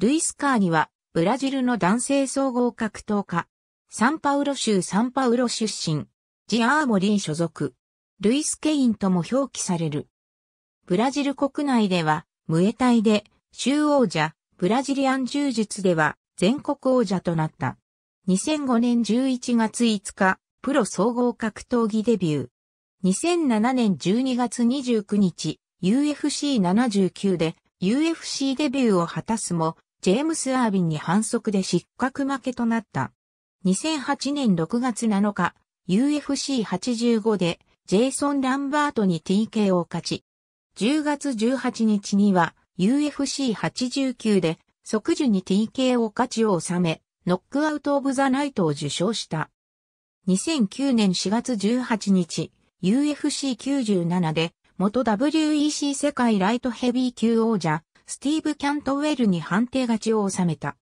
ルイス・カーニは、ブラジルの男性総合格闘家。サンパウロ州サンパウロ出身。ジアーモリー所属。ルイス・ケインとも表記される。ブラジル国内では、ムエタイで、州王者、ブラジリアン柔術では、全国王者となった。2005年11月5日、プロ総合格闘技デビュー。2007年12月29日、UFC79 で UFC デビューを果たすも、ジェームス・アービンに反則で失格負けとなった。2008年6月7日、UFC85 でジェイソン・ランバートに TK を勝ち、10月18日には UFC89 で即時に TK を勝ちを収め、ノックアウト・オブ・ザ・ナイトを受賞した。2009年4月18日、UFC97 で元 WEC 世界ライトヘビー級王者スティーブ・キャントウェルに判定勝ちを収めた。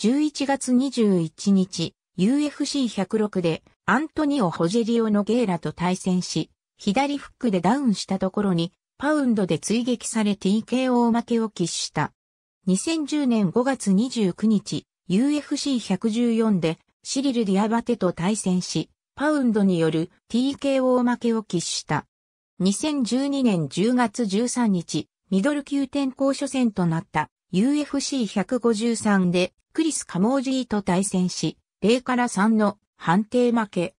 11月21日、UFC106 でアントニオ・ホジェリオ・のゲーラと対戦し、左フックでダウンしたところに、パウンドで追撃され TKO 負けを喫した。2010年5月29日、UFC114 でシリル・ディアバテと対戦し、パウンドによる TKO 負けを喫した。2012年10月13日、ミドル級転校初戦となった UFC153 でクリス・カモージーと対戦し、0から3の判定負け。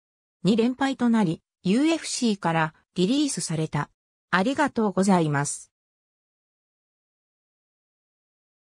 2連敗となり、UFC からリリースされた。ありがとうございます。